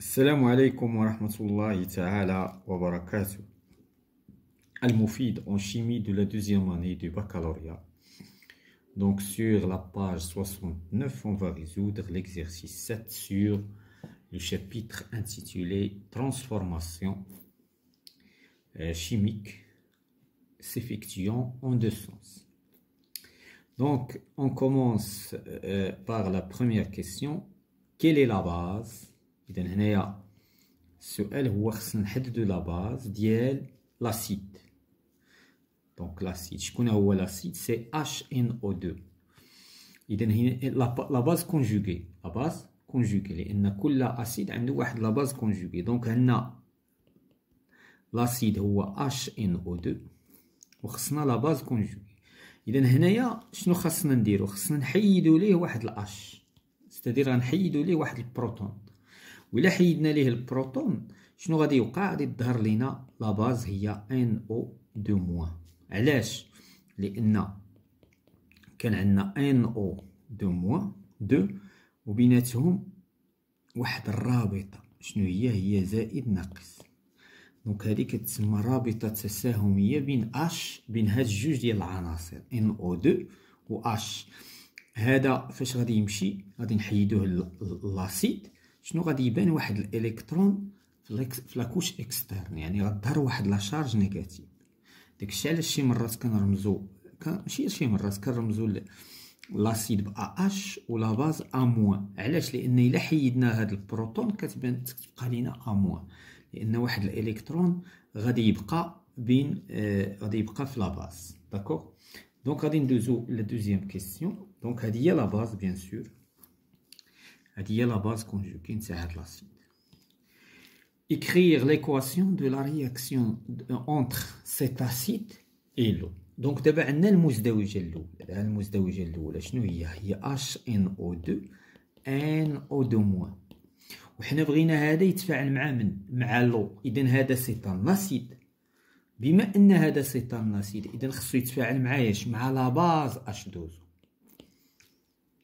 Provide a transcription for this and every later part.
السلام alaikum wa الله wa barakatuh al mufid en chimie de la deuxième année du baccalauréat. Donc sur la page 69, on va résoudre l'exercice 7 sur le chapitre intitulé Transformation euh, chimique s'effectuant en deux sens. Donc on commence euh, par la première question. Quelle est la base اذا هنايا السؤال هو خصنا نحددو لا باز ديال لاسيد دونك لاسيد شكون هو لاسيد سي اش ان او 2 اذا هنا لا باز كونجوغي لا باز كونجوغي لان كل اسيد عنده واحد لا باز كونجوغي دونك هنا لاسيد هو اش ان او 2 وخصنا لا باز كونجوغي اذا هنايا شنو خاصنا نديرو خاصنا نحيدو ليه واحد الاش استدير غنحيدو ليه واحد البروتون ولا حيدنا ليه البروتون شنو غادي يوقع غادي تظهر لينا لا باز هي ان او دو موان علاش لان كان عندنا ان او دو موان دو وبيناتهم واحد الرابطه شنو هي هي زائد ناقص دونك هذه كتسمى رابطه تساهميه بين اش بين هاد جوج ديال العناصر ان او 2 و اش هذا فاش غادي يمشي غادي نحيدوه لاسيد شنو غادي يبان واحد الالكترون في لاكوش اكسترن يعني غدار واحد لا شارج نيجاتيف داكشي علاش شي مرات كنرمزو ماشي شي مرات كنرمزو لاسيد ب اش ولا باز ا موان علاش لان الا حيدنا هاد البروتون كتبان تبقى لينا ا موان لان واحد الالكترون غادي يبقى بين آه غادي يبقى في لا باز داكوغ دونك غادي ندوزو لا دوزيام كيسيون دونك هادي هي لا باز بيان سور هذه هي لا باز كونجوغي نتاع هاد لاسيد écrire l'équation de la réaction entre cet acide et l'eau دونك دابا عندنا المزدوجه الاولى ها المزدوجه الاولى شنو هي هي HNO2 NO2- وحنا بغينا هذا يتفاعل مع من مع لو اذا هذا سيتان اسيد بما ان هذا سيتان اسيد اذا خصو يتفاعل مع ايش مع لا باز اش 2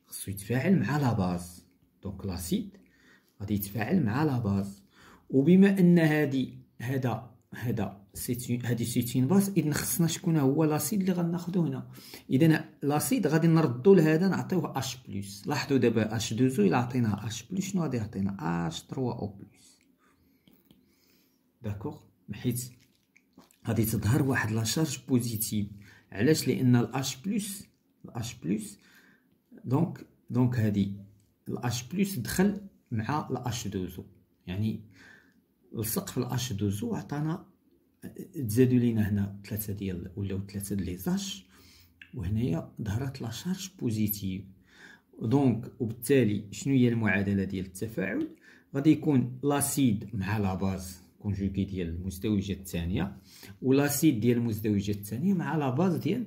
خصو يتفاعل مع لا باز دونك لاسيد غادي يتفاعل مع لا باز وبما ان هادي هذا هذا سيتين هادي سيتين باز اذا خصنا شكون هو لاسيد اللي غناخذو هنا اذا لاسيد غادي نردو لهذا نعطيوه اش بلس لاحظوا دابا اش 2 الى عطينا عطيناها اش بلس شنو غادي يعطينا اش 3 او بلس داكوغ حيت غادي تظهر واحد لاشارج بوزيتيف علاش لان الاش بلس الاش بلس دونك دونك هادي الاش بلس دخل مع الاش دوزو يعني في الاش دوزو عطانا تزادوا لينا هنا ثلاثة ديال ولاو ثلاثة ديال ليزاش وهنايا ظهرت شارج بوزيتيف دونك وبالتالي شنو هي المعادله ديال التفاعل غادي يكون لاسيد مع لا باز كونجوكي ديال المزدوجه الثانيه ولاسيد ديال المزدوجه الثانيه مع لا باز ديال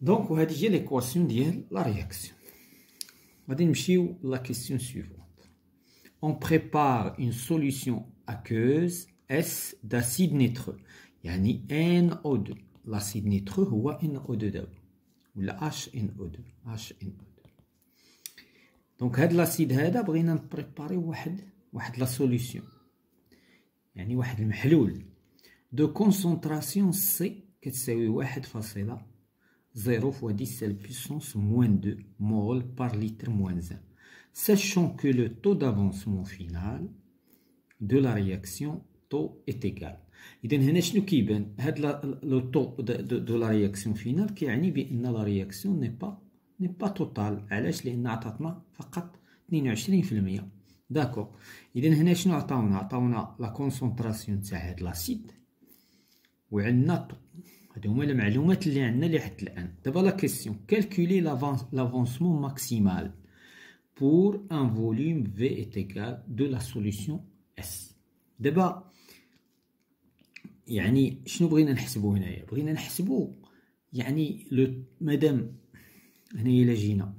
Donc, j'ai l'équation de la réaction. On va aller la question suivante. On prépare une solution aqueuse S d'acide nitreux. C'est-à-dire NO2. L'acide nitreux est NO2. Ou HNO2. Donc, cet l'acide là on va préparer solution. C'est-à-dire une solution de concentration C, qui est 1,5 0 fois 10 à la puissance moins 2 mol par litre moins 1. Sachant que le taux d'avancement final de la réaction taux est égal. إذا هنا شنو كيبان هذا لو طو دو لا رياكسيون فينال كيعني بأن لا رياكسيون ني با ني با توتال علاش لأن عطاتنا فقط 22% داكور إذن هنا شنو عطاونا عطاونا لا كونسونطراسيون تاع هاد لاسيد وعندنا هادو هما المعلومات اللي عندنا لحد الان دابا لا كيسيون كالكولي لافونسمون ماكسيمال بور ان volume في est égal دو la اس دابا يعني شنو بغينا نحسبو هنايا بغينا نحسبو يعني لو مادام هنايا الا جينا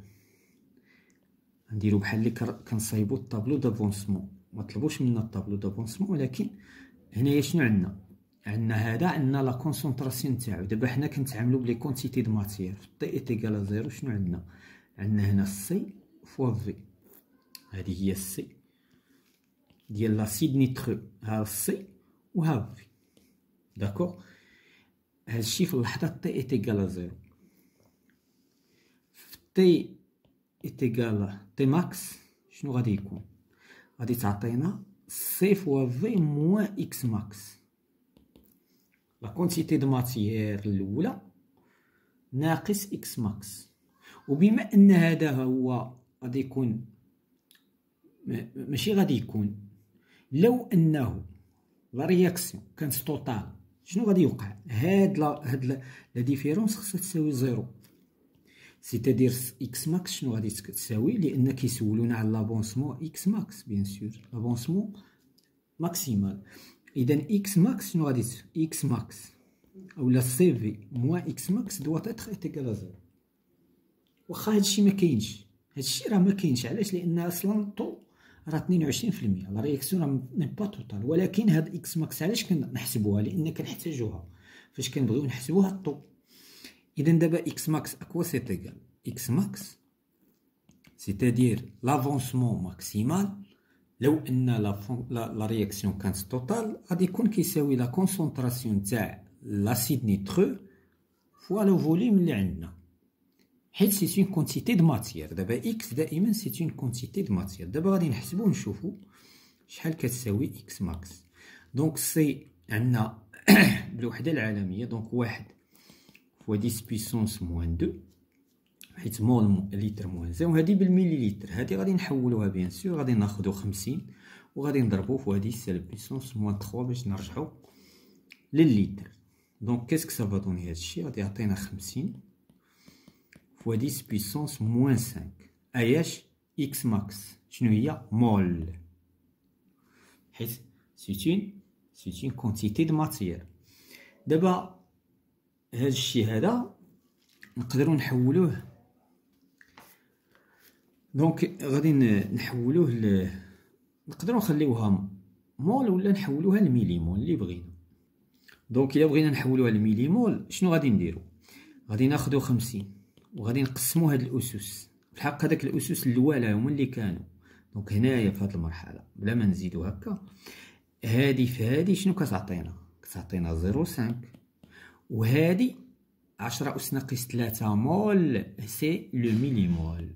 نديرو بحال اللي كنصايبو الطابلو دافونسمون ما طلبوش منا الطابلو دافونسمون ولكن هنايا شنو عندنا عندنا هذا عندنا لا كونسونطراسيون تاعو دابا حنا كنتعاملو بلي كونتيتي د ماتير تي اي زيرو شنو عندنا عندنا هنا سي فوا في هذه هي سي ديال لاسيد نيترو ها سي و ها في داكور هادشي في اللحظه تي اي زيرو في تي اي تي ماكس شنو غادي يكون غادي تعطينا سي فوا في موان اكس ماكس كونتيتي دو ماتيير الاولى ناقص اكس ماكس وبما ان هذا هو غادي يكون ماشي غادي يكون لو انه لا رياكسيون كانت توتال شنو غادي يوقع هاد لا هاد لا ديفيرونس خصها تساوي زيرو سيتادير اكس ماكس شنو غادي تساوي لان كيسولونا على لافونسمون اكس ماكس بيان سور لافونسمون ماكسيمال اذا اكس ماكس شنو غادي تساوي اكس ماكس اولا سي في موان اكس ماكس دوات اتخ ا زيرو واخا هادشي ما كاينش هادشي راه ما كاينش علاش لان اصلا طو راه 22% لا رياكسيون راه نيم با توتال ولكن هاد اكس ماكس علاش كنحسبوها لان كنحتاجوها فاش كنبغيو نحسبوها الطو اذا دابا اكس ماكس اكوا سيتيكال اكس ماكس سيتادير لافونسمون ماكسيمال لو ان لا لا رياكسيون كانت توتال غادي يكون كيساوي لا كونسونطراسيون تاع لاسيد نيترو فوا لو فوليم اللي عندنا حيت سي اون كونتيتي دو ماتيير دابا اكس دائما سي اون كونتيتي دو ماتيير دابا غادي نحسبو ونشوفو شحال كتساوي اكس ماكس دونك سي عندنا بالوحده العالميه دونك واحد فوا 10 بيسونس موان 2 حيت مول لتر هادي وهذه بالمليليتر هادي غادي نحولوها بيان سور غادي ناخدو خمسين وغادي نضربو في هادي سالب بيسونس موان تخوا باش نرجعو للليتر دونك كيسك سافا دوني هادشي غادي يعطينا خمسين فوا ديس بيسونس موان سانك اياش اكس ماكس شنو هي مول حيت سيتين سيتين كونتيتي د ماتيير دابا هادشي هذا نقدروا نحولوه دونك غادي نحولوه ل... نقدروا نخليوها مول ولا نحولوها لميليمول اللي بغينا دونك الا بغينا نحولوها لميليمول شنو غادي نديرو غادي ناخدو خمسين وغادي نقسمو هاد الاسس الحق هذاك الاسس الاولى هما اللي كانوا دونك هنايا في هاد المرحله بلا ما نزيدو هكا هادي في هادي شنو كتعطينا كتعطينا زيرو وهادي عشرة أس ناقص تلاتة مول سي لو ميليمول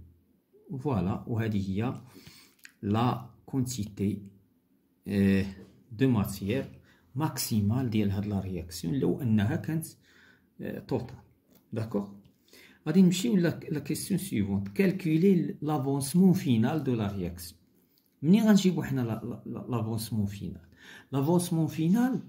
فوالا وهذه هي لا كونتيتي دو ماتيير ماكسيمال ديال هاد لا رياكسيون لو انها كانت توتال داكوغ غادي نمشيو لا كيسيون سيفونت كالكولي لافونسمون فينال دو لا رياكسيون منين غنجيبو حنا لافونسمون فينال لافونسمون فينال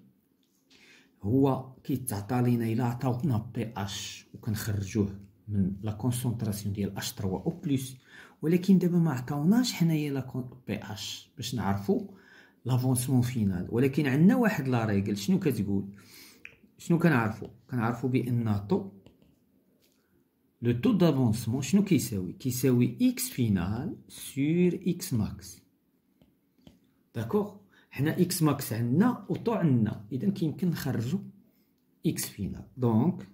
هو كيتعطى لينا الى عطاونا بي اش وكنخرجوه من لا كونسونطراسيون ديال اش 3 او بلس ولكن دابا ما عطاوناش حنايا لا بي اش باش نعرفوا لافونسمون فينال ولكن عندنا واحد لا ريغل شنو كتقول شنو كنعرفوا كنعرفوا بان طو لو طو دافونسمون شنو كيساوي كيساوي اكس فينال سور اكس ماكس داكوغ حنا اكس ماكس عندنا وطو عندنا اذا كيمكن نخرجو اكس فينال دونك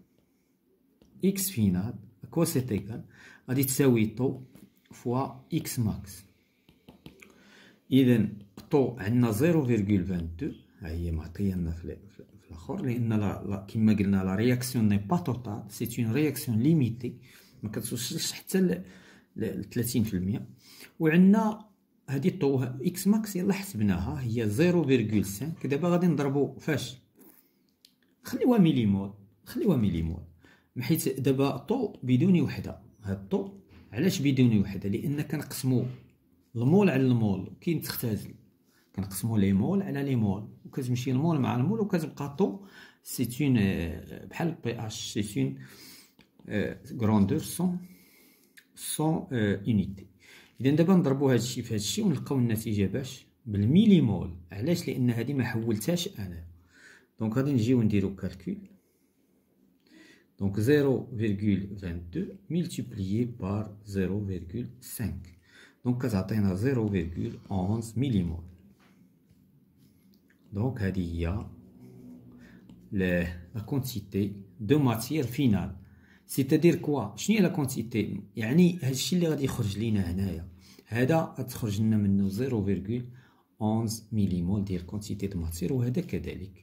اكس فينال اكوا سيت ايكال غادي تساوي طو فوا اكس ماكس إذن طو عندنا زيرو فيرغول فان دو هي معطيه لنا في الاخر لان لا كما قلنا لا رياكسيون ني با توتال سي اون رياكسيون ليميتي ما كتوصلش حتى ل 30% وعندنا هذه الطو اكس ماكس يلا حسبناها هي 0.5 دابا غادي نضربو فاش خليوها ميليمول خليوها ميليمول حيت دابا طو بدون وحده هاد الطو علاش بدون وحده لان كنقسموا المول على المول تختازل كنقسموا لي مول على لي مول وكتمشي المول مع المول وكتبقى طو اون euh, بحال بي اش اون غروندور سون سون يونيتي اذا دابا نضربوا هذا الشيء في هذا الشيء ونلقاو النتيجه باش بالميلي مول علاش لان هذه ما حولتهاش انا دونك غادي نجيو نديرو كالكول Donc 0,22 multiplié par 0,5 دونك كتعطينا 0.11 مليمول دونك هذه هي لا كونتيتي دو ماتير فينال سيتادير كوا شنو هي لا كونتيتي يعني هادشي اللي غادي يخرج لينا هنايا هذا غتخرج لنا منه 0.11 مليمول ديال كونتيتي د ماتير وهذا كذلك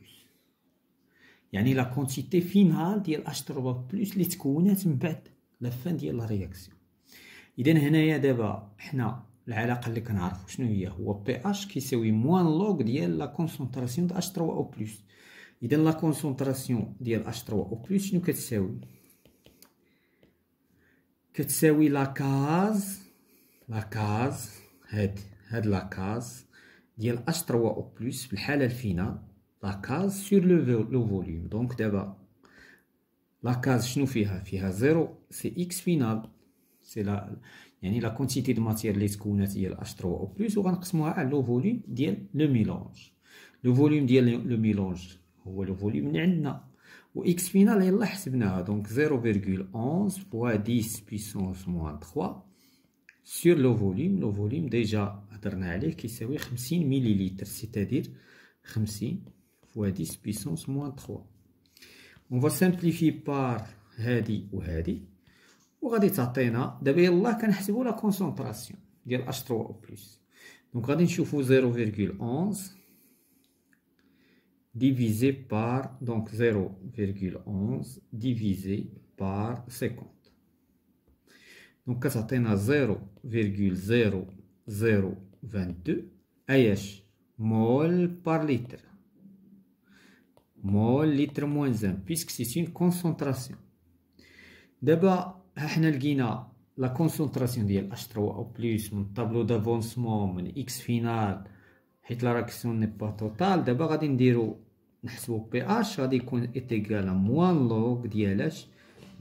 يعني لا كونتيتي فينال ديال اش 3 بلس اللي تكونات من بعد لافان ديال لا رياكسيون اذا هنايا دابا حنا العلاقه اللي كنعرفو شنو هي هو بي اش كيساوي موان لوغ ديال لا كونسونطراسيون د اش 3 او بلس اذا لا كونسونطراسيون ديال اش 3 او بلس شنو كتساوي كتساوي لا كاز لا كاز هاد هاد لا كاز ديال اش 3 او بلس في الحاله الفينال La case sur le, volume. Donc, d'abord, la case, je nous fais, 0, c'est x final. C'est la, quantité de matière, les scounes, il H3O. Plus, on va le volume, il le mélange. Le volume, il le, le mélange. Ou le volume, il x final, est y Donc, 0,11 fois 10 puissance moins 3 sur le volume. Le volume, déjà, à qui est 50 millilitres, c'est-à-dire 50 millilitres fois 10 puissance moins 3 on va simplifier par ou هذه وهذه وغادي تعطينا دابا يلاه كنحسبوا لا كونسونطراسيون ديال h 3 او بلس دونك غادي نشوفوا 0.11 divisé par donc 0,11 divisé par 50 donc كتعطينا 0,0022 اياش mol بار لتر مول لتر موان ان بيسك سي اون كونسونطراسيون دابا ها حنا لقينا لا كونسونطراسيون ديال اش 3 او بلوس من طابلو دافونسمون من اكس فينال حيت لا راكسيون ني با توتال دابا غادي نديرو نحسبو بي اش غادي يكون اتيكال موان لوغ ديال اش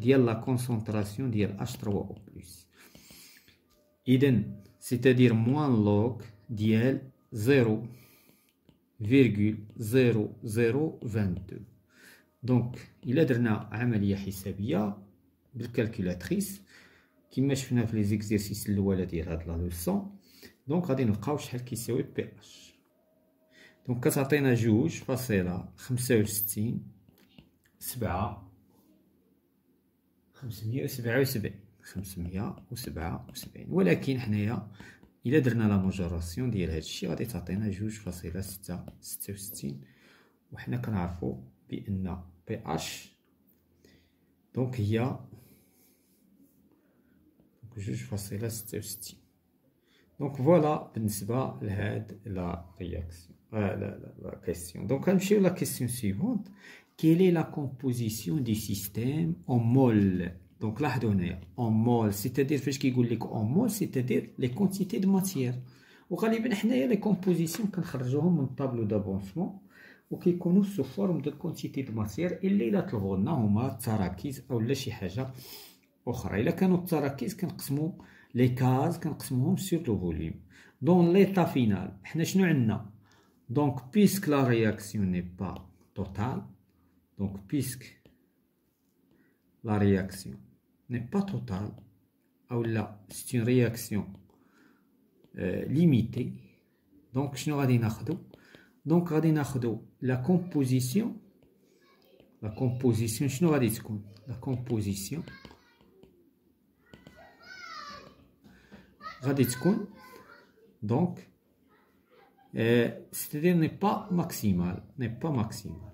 ديال لا كونسونطراسيون ديال اش 3 او بلوس اذن سيتادير موان لوغ ديال زيرو 0,0022 دونك الا درنا عمليه حسابيه بالكالكولاتريس كما شفنا في لي زيكزيرسيس الاولى ديال هاد لا لوسون دونك غادي نلقاو شحال كيساوي بي اش دونك كتعطينا جوج فاصلة خمسة ستين سبعة خمسمية و وسبعين خمسمية وسبعة ولكن حنايا الا درنا لا مجراسيون ديال هادشي غادي تعطينا جوج فاصلة ستة ستة وستين وحنا كنعرفو بان بي اش دونك هي جوج فاصلة ستة وستين دونك فوالا بالنسبه لهاد لا رياكسيون آه لا لا لا كيسيون دونك غنمشيو لا كيسيون سيفونت كيلي لا كومبوزيسيون دي سيستيم او مول دونك لاحظوا هنايا اون مول سيتادير فاش كيقول لك اون مول سيتادير لي كونتيتي دو ماتيير وغالبا حنايا لي كومبوزيسيون كنخرجوهم من الطابلو دافونسمون وكيكونوا سو فورم دو كونتيتي دو ماتيير الا الا طلبوا لنا هما التراكيز اولا شي حاجه اخرى الا كانوا التراكيز كنقسمو لي كاز كنقسموهم سور لو فوليوم دون ليتا فينال حنا شنو عندنا دونك بيسك لا رياكسيون ني با توتال دونك بيسك لا رياكسيون n'est pas total, ou là, c'est une réaction euh, limitée. Donc, je n'aurai Donc, la composition, la composition, je n'aurai pas la composition, donc, euh, c'est-à-dire n'est pas maximale, n'est pas maximale.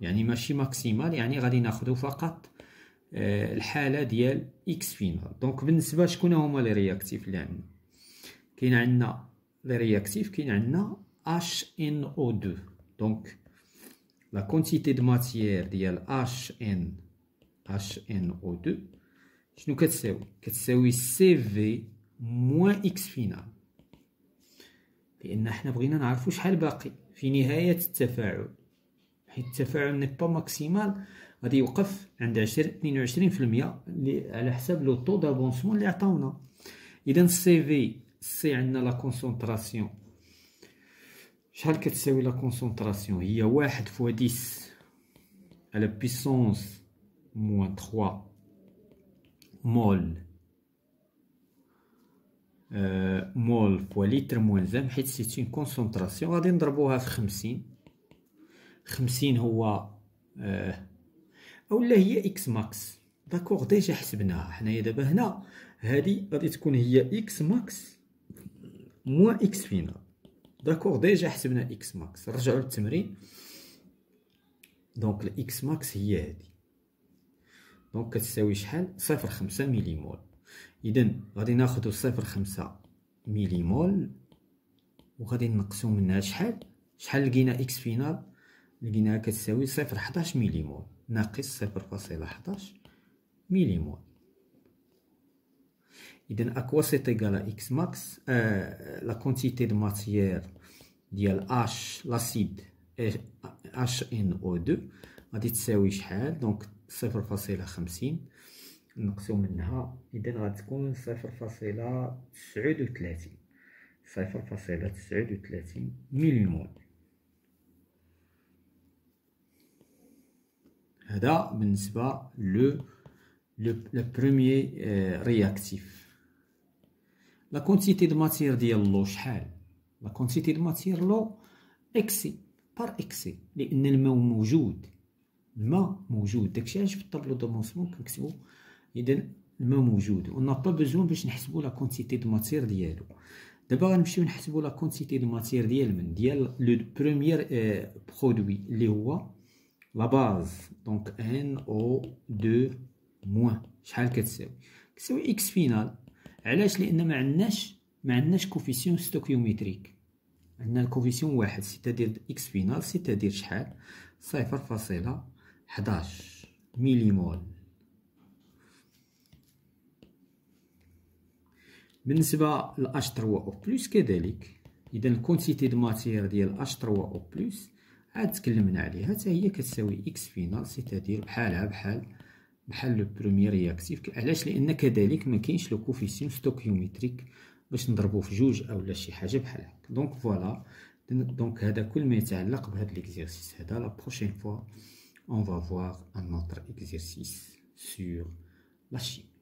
يعني ماشي maximal, يعني غادي ناخذو فقط آه، الحاله ديال اكس فينال دونك بالنسبه شكون هما لي رياكتيف اللي عندنا كاين عندنا لي رياكتيف كاين عندنا اش ان او 2 دونك لا كونتيتي دو ماتيير ديال اش ان اش ان او 2 شنو كتساوي كتساوي سي في موان اكس فينال لان حنا بغينا نعرفوا شحال باقي في نهايه التفاعل حيت التفاعل ني با ماكسيمال غادي يوقف عند 20 22% على حساب لو طو دافونسمون اللي عطاونا اذا السي في سي عندنا لا كونسونطراسيون شحال كتساوي لا كونسونطراسيون هي واحد فوا ديس على بيسونس موان تخوا مول مول فوا لتر موان زام حيت سي اون كونسونطراسيون غادي نضربوها في خمسين خمسين هو أه اولا هي اكس ماكس داكوغ ديجا حسبناها حنايا دابا هنا هادي غادي تكون هي اكس ماكس موان اكس فينال داكوغ ديجا حسبنا اكس ماكس نرجعو للتمرين دونك الاكس ماكس هي هادي دونك كتساوي شحال صفر خمسة مول اذا غادي ناخدو صفر خمسة مول وغادي نقسو منها شحال شحال لقينا اكس فينال لقيناها كتساوي صفر حداش مول ناقص صفر فاصلة حداش ميليمول إذن أكوا سيت إيكالا إكس ماكس آه، لا كونتيتي دو ماتيير ديال أش لاسيد أش آه، إن أو دو غادي تساوي شحال دونك صفر فاصلة خمسين نقصو منها إذن غتكون صفر فاصلة تسعود وتلاتين صفر فاصلة تسعود وتلاتين ميليمول هذا بالنسبه لو لو بروميي رياكتيف لا كونتيتي دو ماتير ديال لو آه، شحال لا كونتيتي دو ماتير لو اكسي بار اكسي لان الماء موجود الماء موجود داكشي علاش في الطابلو دو مونسمون كنكتبو اذا الماء موجود ونا با بوزون باش نحسبو لا كونتيتي دو ماتير ديالو دابا غنمشيو نحسبو لا كونتيتي دو ماتير ديال من ديال لو بروميير برودوي اللي هو لا باز دونك ان او دو موان شحال كتساوي كتساوي اكس فينال علاش لان ما عندناش ما عندناش كوفيسيون ستوكيومتريك عندنا الكوفيسيون واحد ستادير اكس فينال ستادير شحال صفر فاصلة حداش ميليمول بالنسبة ل h 3 أو بلوس كذلك إذا الكونتيتي دماتير ديال أش 3 أو بلوس عاد تكلمنا عليها حتى هي كتساوي اكس في سيتادير بحالها بحال بحال لو بروميير رياكتيف علاش لان كذلك ما كاينش لو كوفيسيون ستوكيوميتريك باش نضربو في جوج اولا شي حاجه بحال هكا دونك فوالا دونك هذا كل ما يتعلق بهذا ليكزيرسيس هذا لا بروشين فوا اون فوا فوار ان اوتر ايكزيرسيس سور لا chimie